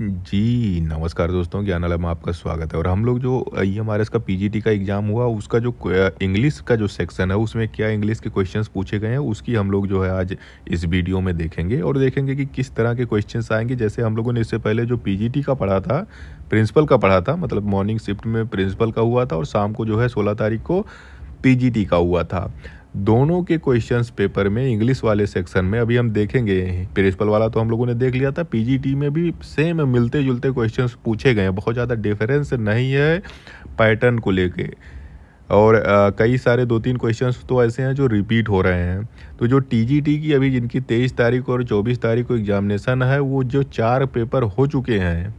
जी नमस्कार दोस्तों ज्ञान आलम आपका स्वागत है और हम लोग जो ई एम आर एस का पी जी टी का एग्ज़ाम हुआ उसका जो इंग्लिश का जो सेक्शन है उसमें क्या इंग्लिश के क्वेश्चंस पूछे गए हैं उसकी हम लोग जो है आज इस वीडियो में देखेंगे और देखेंगे कि किस तरह के क्वेश्चंस आएंगे जैसे हम लोगों ने इससे पहले जो पी जी टी का पढ़ा था प्रिंसिपल का पढ़ा था मतलब मॉर्निंग शिफ्ट में प्रिंसिपल का हुआ था और शाम को जो है सोलह तारीख को टी का हुआ था दोनों के क्वेश्चन पेपर में इंग्लिश वाले सेक्शन में अभी हम देखेंगे प्रिंसिपल वाला तो हम लोगों ने देख लिया था पीजीटी में भी सेम मिलते जुलते क्वेश्चंस पूछे गए हैं बहुत ज़्यादा डिफरेंस नहीं है पैटर्न को लेके और आ, कई सारे दो तीन क्वेश्चंस तो ऐसे हैं जो रिपीट हो रहे हैं तो जो टीजीटी की अभी जिनकी तेईस तारीख और चौबीस तारीख को एग्जामिनेशन है वो जो चार पेपर हो चुके हैं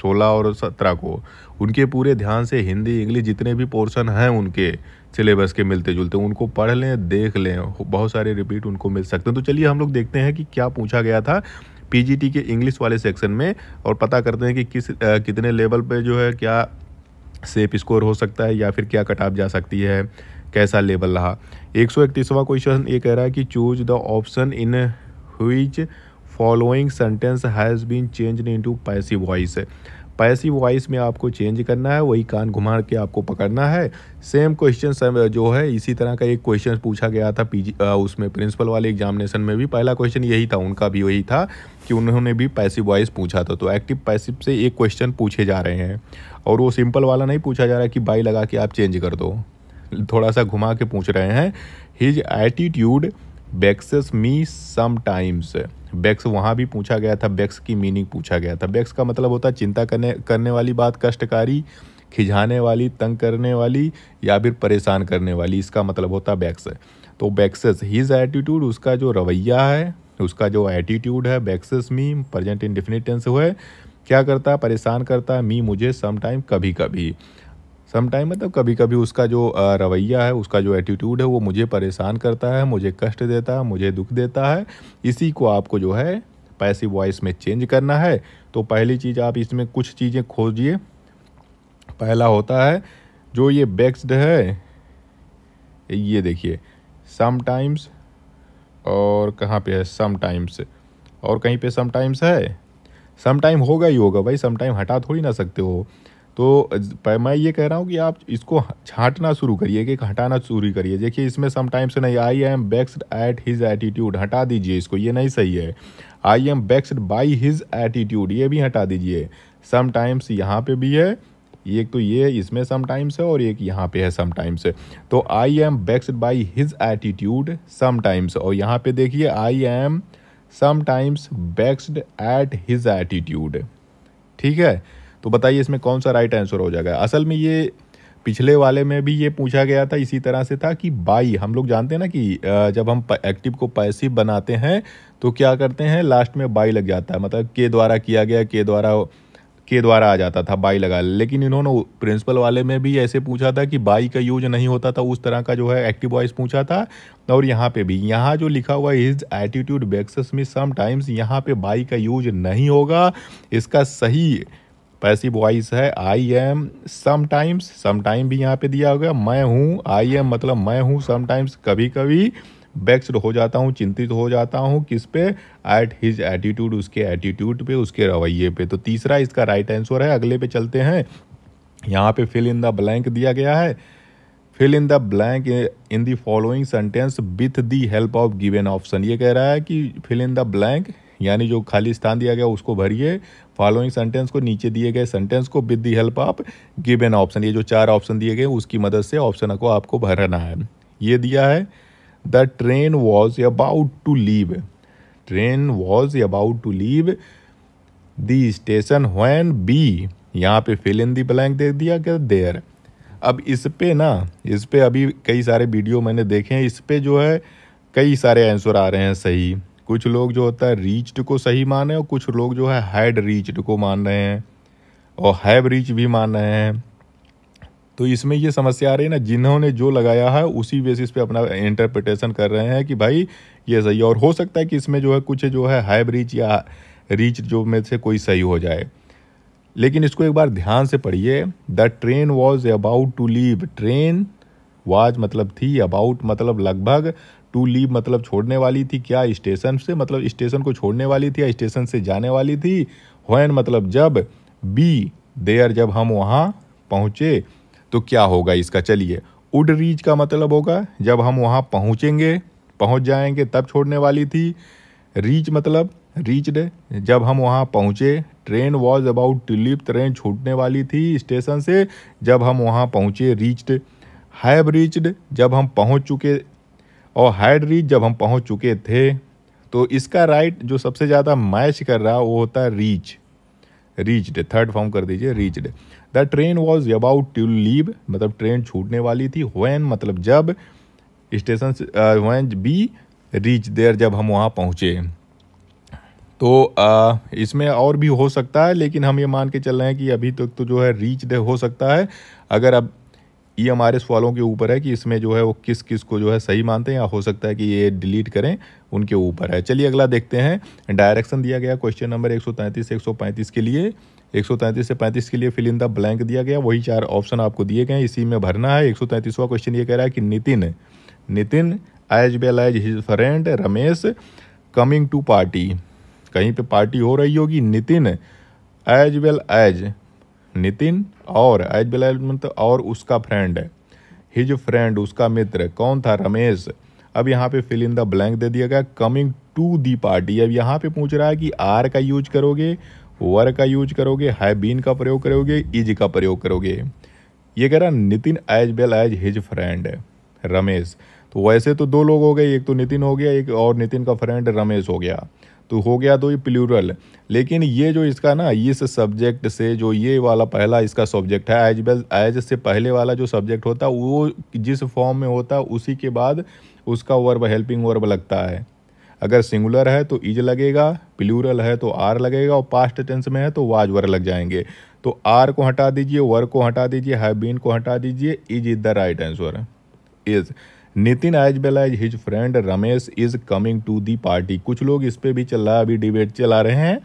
सोलह और सत्रह को उनके पूरे ध्यान से हिंदी इंग्लिश जितने भी पोर्शन हैं उनके सिलेबस के मिलते जुलते उनको पढ़ लें देख लें बहुत सारे रिपीट उनको मिल सकते हैं तो चलिए हम लोग देखते हैं कि क्या पूछा गया था पीजीटी के इंग्लिश वाले सेक्शन में और पता करते हैं कि किस आ, कितने लेवल पे जो है क्या सेफ स्कोर हो सकता है या फिर क्या कटाप जा सकती है कैसा लेवल रहा एक सौ इकतीसवा क्वेश्चन ये कह रहा है कि choose the option in which following sentence has been change into passive voice passive voice में आपको चेंज करना है वही कान घुमा के आपको पकड़ना है सेम क्वेश्चन जो है इसी तरह का एक क्वेश्चन पूछा गया था पी उसमें प्रिंसिपल वाले एग्जामिनेशन में भी पहला क्वेश्चन यही था उनका भी वही था कि उन्होंने भी पैसिव वॉइस पूछा था तो एक्टिव पैसिव से एक क्वेश्चन पूछे जा रहे हैं और वो सिंपल वाला नहीं पूछा जा रहा कि बाई लगा के आप चेंज कर दो थोड़ा सा घुमा के पूछ रहे हैं his attitude vexes me sometimes vexes वहाँ भी पूछा गया था बैक्स की मीनिंग पूछा गया था बैक्स का मतलब होता है चिंता करने करने वाली बात कष्टकारी खिझाने वाली तंग करने वाली या फिर परेशान करने वाली इसका मतलब होता है बैक्स तो बैक्सेस हीज़ एटीट्यूड उसका जो रवैया है उसका जो एटीट्यूड है बैक्सेस मी प्रजेंट इन टेंस हुए क्या करता है परेशान करता है मी मुझे समटाइम कभी कभी समटाइम मतलब कभी कभी उसका जो रवैया है उसका जो एटीट्यूड है वो मुझे परेशान करता है मुझे कष्ट देता है मुझे दुख देता है इसी को आपको जो है पैसिव वॉइस में चेंज करना है तो पहली चीज़ आप इसमें कुछ चीज़ें खोजिए पहला होता है जो ये बेक्स्ड है ये देखिए समटाइम्स और कहाँ पे है समटाइम्स और कहीं पे समटाइम्स है समटाइम होगा ही होगा भाई समटाइम हटा थोड़ी ना सकते हो तो मैं ये कह रहा हूँ कि आप इसको छाटना शुरू करिए कि हटाना शुरू करिए देखिए इसमें समटाइम्स नहीं I am vexed at his attitude हटा दीजिए इसको ये नहीं सही है I am vexed by his attitude ये भी हटा दीजिए समटाइम्स यहाँ पे भी है एक तो ये इसमें समटाइम्स है और एक यहाँ पे है समटाइम्स तो I am vexed by his attitude sometimes और यहाँ पे देखिए I am sometimes vexed at his attitude ठीक है तो बताइए इसमें कौन सा राइट आंसर हो जाएगा असल में ये पिछले वाले में भी ये पूछा गया था इसी तरह से था कि बाई हम लोग जानते हैं ना कि जब हम एक्टिव को पैसिव बनाते हैं तो क्या करते हैं लास्ट में बाई लग जाता है मतलब के द्वारा किया गया के द्वारा के द्वारा आ जाता था बाई लगा लेकिन इन्होंने प्रिंसिपल वाले में भी ऐसे पूछा था कि बाई का यूज नहीं होता था उस तरह का जो है एक्टिव वॉइस पूछा था और यहाँ पे भी यहाँ जो लिखा हुआ इज एटीट्यूड बेक्स में समटाइम्स यहाँ पे बाई का यूज नहीं होगा इसका सही पैसिव वॉइस है आई एम समाइम्स समटाइम भी यहाँ पे दिया होगा मैं हूँ आई एम मतलब मैं हूँ समटाइम्स कभी कभी बैक्सड हो जाता हूँ चिंतित हो जाता हूँ किस पे एट हिज एटीट्यूड उसके एटीट्यूड पे उसके रवैये पे तो तीसरा इसका राइट right आंसर है अगले पे चलते हैं यहाँ पे फिल इन द ब्लैंक दिया गया है fill in the blank in the following sentence with the help of given option ये कह रहा है कि फिल इन द ब्लैंक यानी जो खाली स्थान दिया गया उसको भरिए फॉलोइंग सेंटेंस को नीचे दिए गए सेंटेंस को with the help of given option ये जो चार ऑप्शन दिए गए उसकी मदद से ऑप्शन को आपको भरना है ये दिया है the train was about to leave train was about to leave the station when we यहाँ पे फिल इन दी ब्लैंक दे दिया गया देयर अब इस पे ना इस पे अभी कई सारे वीडियो मैंने देखे हैं इस पे जो है कई सारे आंसर आ रहे हैं सही कुछ लोग जो होता है रीच्ड को सही माने और कुछ लोग जो है हैड रीच्ड को मान रहे हैं और हैव रीच भी मान रहे हैं तो इसमें ये समस्या आ रही है ना जिन्होंने जो लगाया है उसी बेसिस पे अपना इंटरप्रिटेशन कर रहे हैं कि भाई ये सही है और हो सकता है कि इसमें जो है कुछ जो है हैव रीच या रीच जो में से कोई सही हो जाए लेकिन इसको एक बार ध्यान से पढ़िए the train was about to leave train was मतलब थी अबाउट मतलब लगभग टू लीव मतलब छोड़ने वाली थी क्या स्टेशन से मतलब स्टेशन को छोड़ने वाली थी या स्टेशन से जाने वाली थी वैन मतलब जब बी देयर जब हम वहाँ पहुँचे तो क्या होगा इसका चलिए उड रीच का मतलब होगा जब हम वहाँ पहुँचेंगे पहुँच जाएंगे तब छोड़ने वाली थी रीच मतलब रीचड जब हम वहाँ पहुँचे train was about to leave train छूटने वाली थी स्टेशन से जब हम वहाँ पहुँचे रीच्ड हैव रीच्ड जब हम पहुँच चुके और हाइड रीच जब हम पहुंच चुके थे तो इसका राइट जो सबसे ज़्यादा मैच कर रहा वो होता है reach reached third form कर दीजिए reached the train was about to leave मतलब ट्रेन छूटने वाली थी वैन मतलब जब station when we reach there जब हम वहाँ पहुँचे तो आ, uh, इसमें और भी हो सकता है लेकिन हम ये मान के चल रहे हैं कि अभी तक तो, तो जो है रीच डे हो सकता है अगर अब ये हमारे सवालों के ऊपर है कि इसमें जो है वो किस किस को जो है सही मानते हैं या हो सकता है कि ये डिलीट करें उनके ऊपर है चलिए अगला देखते हैं डायरेक्शन दिया गया क्वेश्चन नंबर एक सौ तैंतीस के लिए एक सौ तैंतीस से पैंतीस के लिए फिल इन द ब्लैंक दिया गया वही चार ऑप्शन आपको दिए गए हैं इसी में भरना है एक सौ तैंतीसवा क्वेश्चन ये कह रहा है कि Nitin Nitin as well as his friend Ramesh coming to party कहीं पे पार्टी हो रही होगी Nitin as well as Nitin और एज वेल एज मतलब और उसका फ्रेंड है हिज फ्रेंड उसका मित्र कौन था रमेश अब यहाँ पे फिल इन द ब्लैंक दे दिया गया कमिंग टू दी पार्टी अब यहाँ पे पूछ रहा है कि आर का यूज करोगे वर का यूज करोगे है बीन का प्रयोग करोगे इज का प्रयोग करोगे ये कह रहा Nitin as well as his friend Ramesh तो वैसे तो दो लोग हो गए एक तो नितिन हो गया एक और नितिन का फ्रेंड रमेश हो गया तो हो गया तो ये प्लूरल लेकिन ये जो इसका ना इस सब्जेक्ट से जो ये वाला पहला इसका सब्जेक्ट है एज बेल एज से पहले वाला जो सब्जेक्ट होता है वो जिस फॉर्म में होता है उसी के बाद उसका वर्ब हेल्पिंग वर्ब लगता है अगर सिंगुलर है तो इज लगेगा प्लूरल है तो आर लगेगा और पास्ट टेंस में है तो वाज वर लग जाएंगे तो आर को हटा दीजिए वर को हटा दीजिए हैव को हटा दीजिए is is the right answer is Nitin as well as his friend Ramesh is coming to the party कुछ लोग इस पर भी चल रहा है अभी डिबेट चला रहे हैं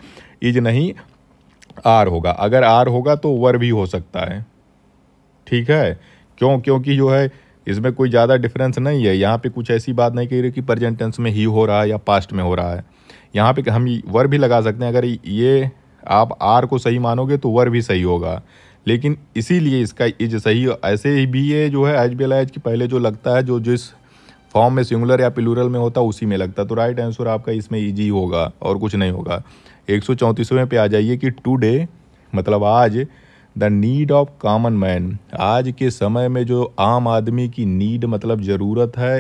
इज नहीं आर होगा अगर आर होगा तो वर भी हो सकता है ठीक है क्यों क्योंकि जो है इसमें कोई ज़्यादा डिफरेंस नहीं है यहाँ पे कुछ ऐसी बात नहीं कह रही कि प्रेजेंट टेंस में ही हो रहा है या पास्ट में हो रहा है यहाँ पे हम वर भी लगा सकते हैं अगर ये आप आर को सही मानोगे तो वर भी सही होगा लेकिन इसीलिए इसका इज सही ऐसे ही भी ये जो है एच बी की पहले जो लगता है जो जिस फॉर्म में सिंगुलर या पिलुरल में होता उसी में लगता तो राइट आंसर आपका इसमें ईजी होगा और कुछ नहीं होगा एक सौ चौंतीसवें पे आ जाइए कि टुडे मतलब आज the need of common man आज के समय में जो आम आदमी की नीड मतलब ज़रूरत है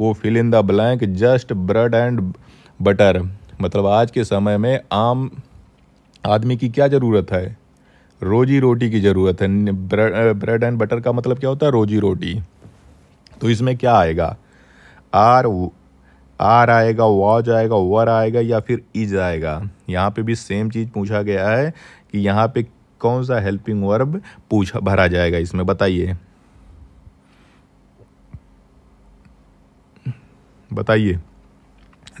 वो fill in the blank just bread and butter मतलब आज के समय में आम आदमी की क्या ज़रूरत है रोजी रोटी की ज़रूरत है ब्रेड एंड बटर का मतलब क्या होता है रोजी रोटी तो इसमें क्या आएगा आर आर आएगा वॉज आएगा वर आएगा या फिर इज आएगा यहाँ पे भी सेम चीज़ पूछा गया है कि यहाँ पे कौन सा हेल्पिंग वर्ब पूछा भरा जाएगा इसमें बताइए बताइए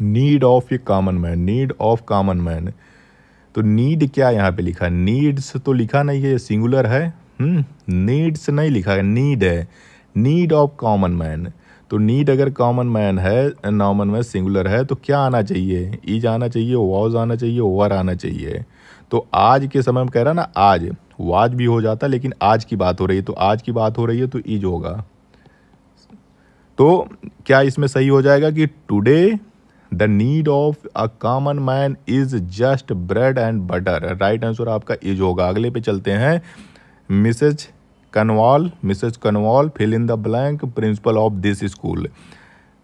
नीड ऑफ ये common man need of common man तो नीड क्या यहाँ पे लिखा नीड्स तो लिखा नहीं है सिंगुलर है नीड्स हम्म, नहीं लिखा है नीड है नीड ऑफ कॉमन मैन तो नीड अगर कॉमन मैन है नॉमन मैन सिंगुलर है तो क्या आना चाहिए इज आना चाहिए वॉज आना चाहिए ओवर आना चाहिए तो आज के समय में कह रहा ना आज वाज भी हो जाता लेकिन आज की बात हो रही है तो आज की बात हो रही है तो ईज होगा तो क्या इसमें सही हो जाएगा कि today the need of a common man is just bread and butter right answer आपका इज होगा अगले पे चलते हैं Mrs Kanwal Mrs Kanwal fill in the blank principal of this school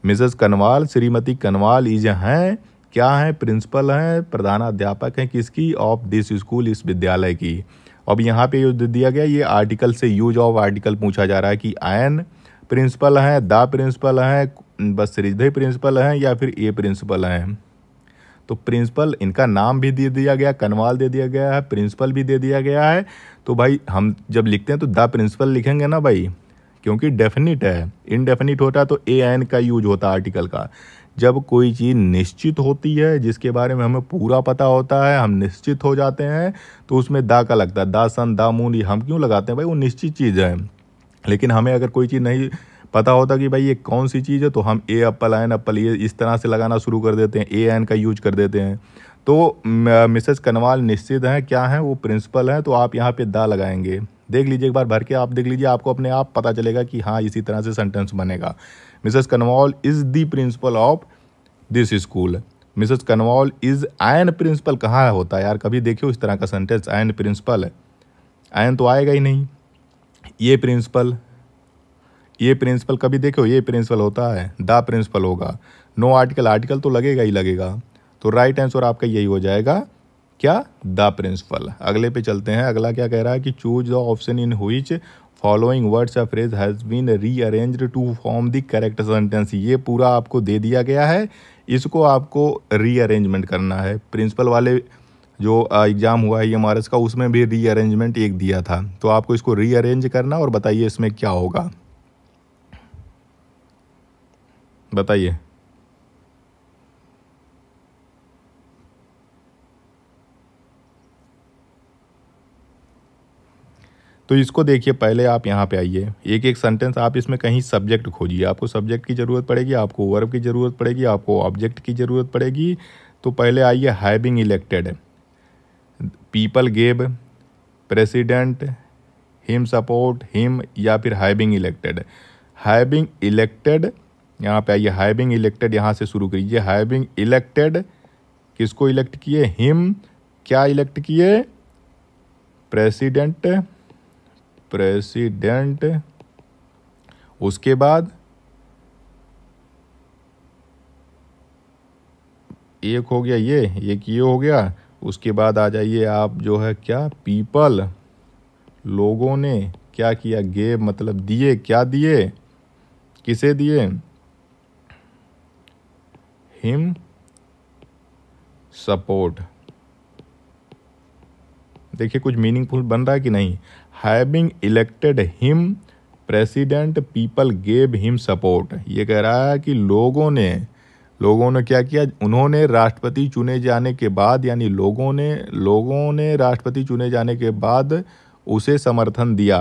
Mrs Kanwal श्रीमती कनवाल इज हैं क्या हैं प्रिंसिपल हैं प्रधानाध्यापक हैं किसकी ऑफ दिस स्कूल इस विद्यालय की अब यहाँ पे दिया गया ये आर्टिकल से यूज ऑफ आर्टिकल पूछा जा रहा है कि एन प्रिंसिपल हैं द प्रिंसिपल हैं बस रिजदई प्रिंसिपल हैं या फिर ए प्रिंसिपल हैं तो प्रिंसिपल इनका नाम भी दे दिया गया कनवाल दे दिया गया है प्रिंसिपल भी दे दिया गया है तो भाई हम जब लिखते हैं तो द प्रिंसिपल लिखेंगे ना भाई क्योंकि डेफिनिट है इनडेफिनिट होता है तो ए एन का यूज होता है आर्टिकल का जब कोई चीज़ निश्चित होती है जिसके बारे में हमें पूरा पता होता है हम निश्चित हो जाते हैं तो उसमें दा का लगता है दा सन दा मून ये हम क्यों लगाते हैं भाई वो निश्चित चीज़ है लेकिन हमें अगर कोई चीज़ नहीं पता होता कि भाई ये कौन सी चीज़ है तो हम ए अपल एन एप्पल ये इस तरह से लगाना शुरू कर देते हैं ए एन का यूज कर देते हैं तो मिसेस कनवाल निश्चित हैं क्या हैं वो प्रिंसिपल हैं तो आप यहाँ पे दा लगाएंगे देख लीजिए एक बार भर के आप देख लीजिए आपको अपने आप पता चलेगा कि हाँ इसी तरह से सेंटेंस बनेगा Mrs Kanwal is the principal of this school Mrs Kanwal is an principal कहाँ होता है यार कभी देखियो इस तरह का सेंटेंस एन प्रिंसिपल है एन तो आएगा ही नहीं ये प्रिंसिपल ये प्रिंसिपल कभी देखे हो ये प्रिंसिपल होता है द प्रिंसिपल होगा नो आर्टिकल आर्टिकल तो लगेगा ही लगेगा तो राइट आंसर आपका यही हो जाएगा क्या द प्रिंसिपल अगले पे चलते हैं अगला क्या कह रहा है कि choose the option in which following words या phrase has been rearrange to form the correct sentence ये पूरा आपको दे दिया गया है इसको आपको रीअरेंजमेंट करना है प्रिंसिपल वाले जो एग्ज़ाम हुआ है एम का उसमें भी रीअरेंजमेंट एक दिया था तो आपको इसको रीअरेंज करना और बताइए इसमें क्या होगा बताइए तो इसको देखिए पहले आप यहाँ पे आइए एक एक सेंटेंस आप इसमें कहीं सब्जेक्ट खोजिए आपको सब्जेक्ट की ज़रूरत पड़ेगी आपको वर्ब की ज़रूरत पड़ेगी आपको ऑब्जेक्ट की ज़रूरत पड़ेगी तो पहले आइए having elected people gave president him support him या फिर हैविंग इलेक्टेड हैविंग इलेक्टेड यहाँ पे आइए हैविंग इलेक्टेड यहाँ से शुरू करिए हैविंग इलेक्टेड किसको इलेक्ट किए हिम क्या इलेक्ट किए प्रेसिडेंट प्रेसिडेंट उसके बाद एक हो गया ये एक ये हो गया उसके बाद आ जाइए आप जो है क्या पीपल लोगों ने क्या किया गे मतलब दिए क्या दिए किसे दिए him सपोर्ट देखिए कुछ मीनिंगफुल बन रहा है कि नहीं having elected him president people gave him support ये कह रहा है कि लोगों ने लोगों ने क्या किया उन्होंने राष्ट्रपति चुने जाने के बाद यानी लोगों ने लोगों ने राष्ट्रपति चुने जाने के बाद उसे समर्थन दिया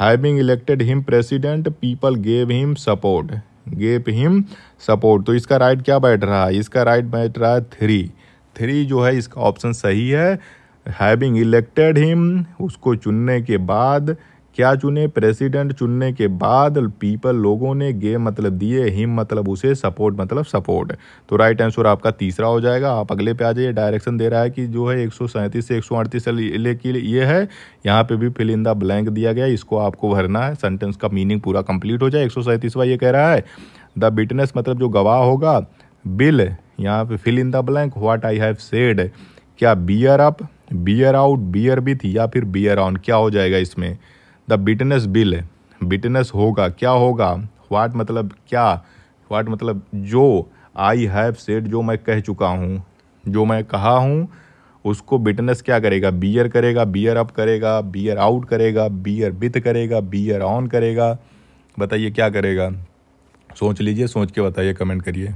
having elected him president people gave him support gave him support तो इसका राइट क्या बैठ रहा है इसका राइट बैठ रहा है थ्री थ्री जो है इसका ऑप्शन सही है हैविंग इलेक्टेड हिम उसको चुनने के बाद क्या चुने प्रेसिडेंट चुनने के बाद पीपल लोगों ने गे मतलब दिए हिम मतलब उसे सपोर्ट मतलब सपोर्ट तो राइट आंसर आपका तीसरा हो जाएगा आप अगले पे आ जाइए डायरेक्शन दे रहा है कि जो है एक से एक अड़तीस लेकिन ये है यहाँ पे भी फिल इन द ब्लैंक दिया गया इसको आपको भरना है सेंटेंस का मीनिंग पूरा कंप्लीट हो जाए एक सौ ये कह रहा है द बिटनेस मतलब जो गवाह होगा बिल यहाँ पे fill in the blank what I have said क्या bear up bear out bear with या फिर बियर ऑन क्या हो जाएगा इसमें द बिटनेस बिल बिटनेस होगा क्या होगा वाट मतलब क्या वाट मतलब जो आई हैव सेड जो मैं कह चुका हूँ जो मैं कहा हूँ उसको बिटनेस क्या करेगा बियर करेगा बियर अप करेगा बियर आउट करेगा बियर बिथ करेगा बियर ऑन करेगा बताइए क्या करेगा सोच लीजिए सोच के बताइए कमेंट करिए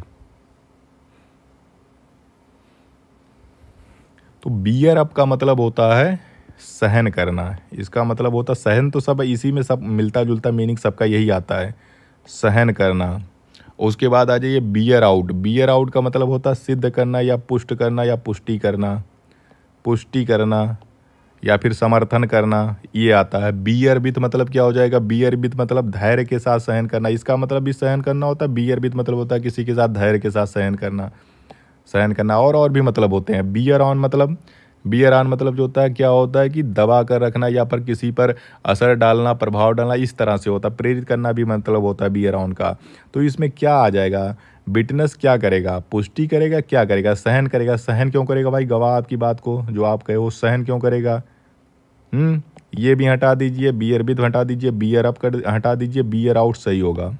तो बियर अप का मतलब होता है सहन करना इसका मतलब होता सहन तो सब इसी में सब मिलता जुलता मीनिंग सबका यही आता है सहन करना उसके बाद आ जाइए बियर आउट बियर आउट का मतलब होता है सिद्ध करना या पुष्ट करना या पुष्टि करना पुष्टि करना या फिर समर्थन करना ये आता है बियर बित मतलब क्या हो जाएगा बियर बित मतलब धैर्य के साथ सहन करना इसका मतलब भी सहन करना होता है बियर बित मतलब होता है किसी के साथ धैर्य के साथ सहन करना सहन करना और और भी मतलब होते हैं बियर ऑन मतलब बियर आन मतलब जो होता है क्या होता है कि दबा कर रखना या पर किसी पर असर डालना प्रभाव डालना इस तरह से होता है प्रेरित करना भी मतलब होता है बियर आन का तो इसमें क्या आ जाएगा बिटनेस क्या करेगा पुष्टि करेगा क्या करेगा सहन करेगा सहन क्यों करेगा भाई गवाह आपकी बात को जो आप कहे वो सहन क्यों करेगा हम्म ये भी हटा दीजिए बियर भी हटा दीजिए बियर अप कर हटा दीजिए बियर आउट सही होगा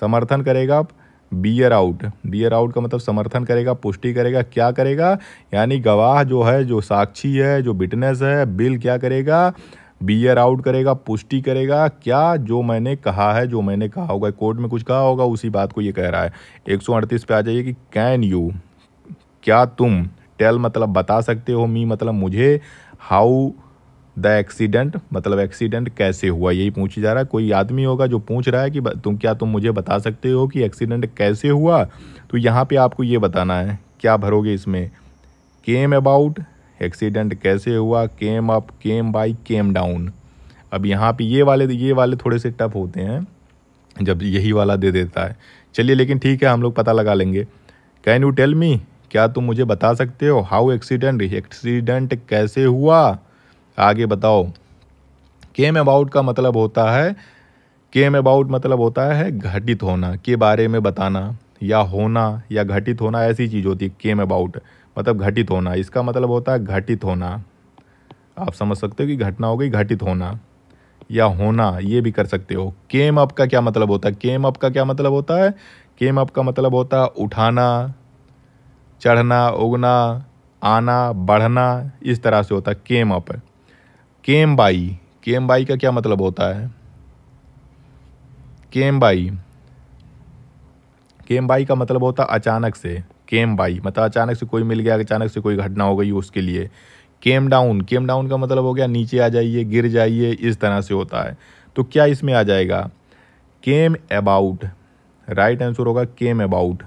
समर्थन करेगा आप बियर आउट बियर आउट का मतलब समर्थन करेगा पुष्टि करेगा क्या करेगा यानी गवाह जो है जो साक्षी है जो विटनेस है बिल क्या करेगा बियर आउट करेगा पुष्टि करेगा क्या जो मैंने कहा है जो मैंने कहा होगा कोर्ट में कुछ कहा होगा उसी बात को ये कह रहा है एक पे आ जाइए कि कैन यू क्या तुम टेल मतलब बता सकते हो मी मतलब मुझे हाउ द एक्सीडेंट मतलब एक्सीडेंट कैसे हुआ यही पूछा जा रहा है कोई आदमी होगा जो पूछ रहा है कि तुम क्या तुम मुझे बता सकते हो कि एक्सीडेंट कैसे हुआ तो यहाँ पे आपको ये बताना है क्या भरोगे इसमें केम अबाउट एक्सीडेंट कैसे हुआ came up came by came down अब यहाँ पे ये वाले ये वाले थोड़े से टफ होते हैं जब यही वाला दे देता है चलिए लेकिन ठीक है हम लोग पता लगा लेंगे कैन यू टेल मी क्या तुम मुझे बता सकते हो हाउ एक्सीडेंट एक्सीडेंट कैसे हुआ आगे बताओ केम अबाउट का मतलब होता है केम अबाउट मतलब होता है घटित होना के बारे में बताना या होना या घटित होना ऐसी चीज़ होती है केम अबाउट मतलब घटित होना इसका मतलब होता है घटित होना आप समझ सकते हो कि घटना हो गई घटित होना या होना ये भी कर सकते हो केम अप का क्या मतलब होता है केम अप का क्या मतलब होता है केम अप का मतलब होता है उठाना चढ़ना उगना आना बढ़ना इस तरह से होता है came up came by came by का क्या मतलब होता है केम बाई केम बाई का मतलब होता है अचानक से केम बाई मतलब अचानक से कोई मिल गया अचानक से कोई घटना हो गई उसके लिए केम डाउन केम डाउन का मतलब हो गया नीचे आ जाइए गिर जाइए इस तरह से होता है तो क्या इसमें आ जाएगा केम अबाउट राइट आंसर होगा केम अबाउट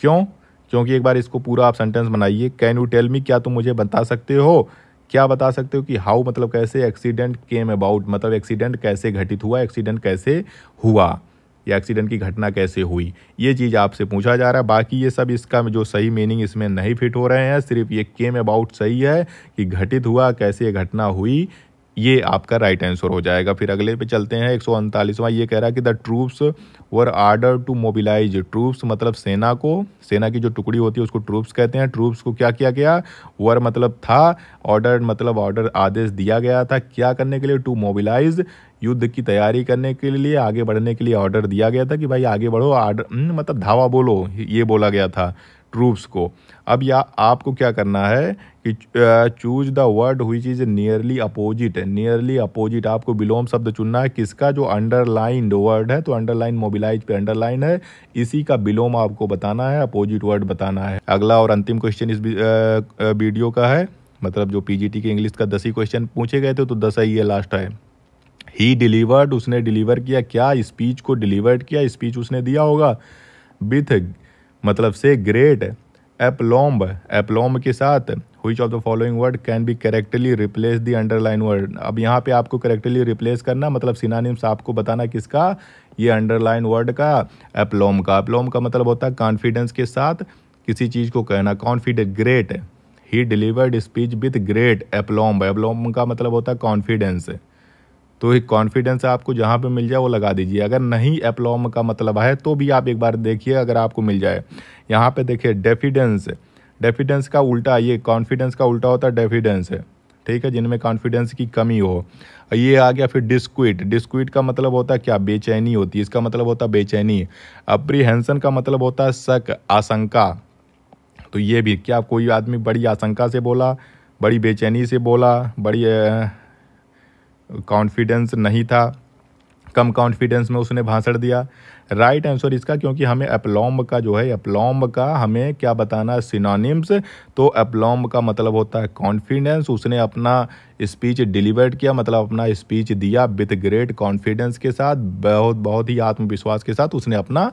क्यों क्योंकि एक बार इसको पूरा आप सेंटेंस बनाइए कैन यू टेल मी क्या तुम मुझे बता सकते हो क्या बता सकते हो कि हाउ मतलब कैसे एक्सीडेंट केम अबाउट मतलब एक्सीडेंट कैसे घटित हुआ एक्सीडेंट कैसे हुआ या एक्सीडेंट की घटना कैसे हुई ये चीज़ आपसे पूछा जा रहा है बाकी ये सब इसका जो सही मीनिंग इसमें नहीं फिट हो रहे हैं सिर्फ ये केम अबाउट सही है कि घटित हुआ कैसे घटना हुई ये आपका राइट आंसर हो जाएगा फिर अगले पे चलते हैं एक सौ ये कह रहा है कि the troops were order to mobilise troops मतलब सेना को सेना की जो टुकड़ी होती है उसको ट्रूप्स कहते हैं ट्रूप्स को क्या किया गया वर मतलब था ऑर्डर मतलब ऑर्डर आदेश दिया गया था क्या करने के लिए टू मोबिलाइज युद्ध की तैयारी करने के लिए आगे बढ़ने के लिए ऑर्डर दिया गया था कि भाई आगे बढ़ो आर्डर हम्म, मतलब धावा बोलो ये बोला गया था ट्रूप्स को अब या आपको क्या करना है कि choose the word which is nearly opposite nearly opposite आपको बिलोम शब्द चुनना है किसका जो अंडरलाइंड वर्ड है तो अंडरलाइन मोबिलाइज पे अंडरलाइन है इसी का बिलोम आपको बताना है अपोजिट वर्ड बताना है अगला और अंतिम क्वेश्चन इस वीडियो का है मतलब जो पीजीटी के इंग्लिश का दस ही क्वेश्चन पूछे गए थे तो दस ही है लास्ट है ही डिलीवर्ड उसने डिलीवर किया क्या स्पीच को डिलीवर्ड किया स्पीच उसने दिया होगा विथ मतलब से ग्रेट एपलोम्ब एपलोम्ब के साथ हुई of the following word can be correctly replace the underline word अब यहाँ पे आपको करेक्टली रिप्लेस करना मतलब सिनानिम्स आपको बताना किसका ये अंडरलाइन वर्ड का एप्लोम का एप्लोम का मतलब होता है कॉन्फिडेंस के साथ किसी चीज़ को कहना कॉन्फिडेंट ग्रेट ही delivered speech with great aplomb aplomb का मतलब होता है कॉन्फिडेंस तो एक कॉन्फिडेंस आपको जहाँ पे मिल जाए वो लगा दीजिए अगर नहीं एप्लॉम का मतलब है तो भी आप एक बार देखिए अगर आपको मिल जाए यहाँ पे देखिए डेफिडेंस डेफिडेंस का उल्टा ये कॉन्फिडेंस का उल्टा होता है डेफिडेंस है ठीक है जिनमें कॉन्फिडेंस की कमी हो ये आ गया फिर डिस्क्विट डिस्क्विट का मतलब होता है क्या बेचैनी होती है इसका मतलब होता है बेचैनी अप्रीहेंसन का मतलब होता है शक आशंका तो ये भी क्या कोई आदमी बड़ी आशंका से बोला बड़ी बेचैनी से बोला बड़ी कॉन्फिडेंस नहीं था कम कॉन्फिडेंस में उसने भाषण दिया राइट आंसर इसका क्योंकि हमें अपलॉम्ब का जो है अपलॉम्ब का हमें क्या बताना सिनोनिम्स तो अपलॉम्ब का मतलब होता है कॉन्फिडेंस उसने अपना स्पीच डिलीवर किया मतलब अपना स्पीच दिया विथ ग्रेट कॉन्फिडेंस के साथ बहुत बहुत ही आत्मविश्वास के साथ उसने अपना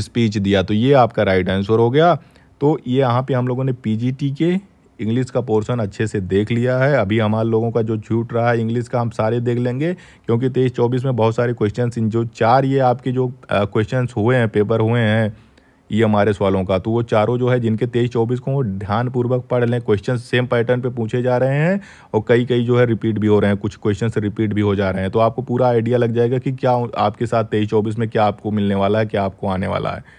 स्पीच दिया तो ये आपका राइट आंसर हो गया तो ये यहाँ पे हम लोगों ने पी के इंग्लिश का पोर्शन अच्छे से देख लिया है अभी हमारे लोगों का जो छूट रहा है इंग्लिश का हम सारे देख लेंगे क्योंकि तेईस चौबीस में बहुत सारे क्वेश्चन इन जो चार ये आपके जो क्वेश्चन हुए हैं पेपर हुए हैं ई एम आर एस वालों का तो वो चारों जो है जिनके तेईस चौबीस को वो ध्यानपूर्वक पढ़ लें क्वेश्चन सेम पैटर्न पे पूछे जा रहे हैं और कई कई जो है रिपीट भी हो रहे हैं कुछ क्वेश्चन रिपीट भी हो जा रहे हैं तो आपको पूरा आइडिया लग जाएगा कि क्या आपके साथ तेईस चौबीस में क्या आपको मिलने वाला है क्या आपको आने वाला है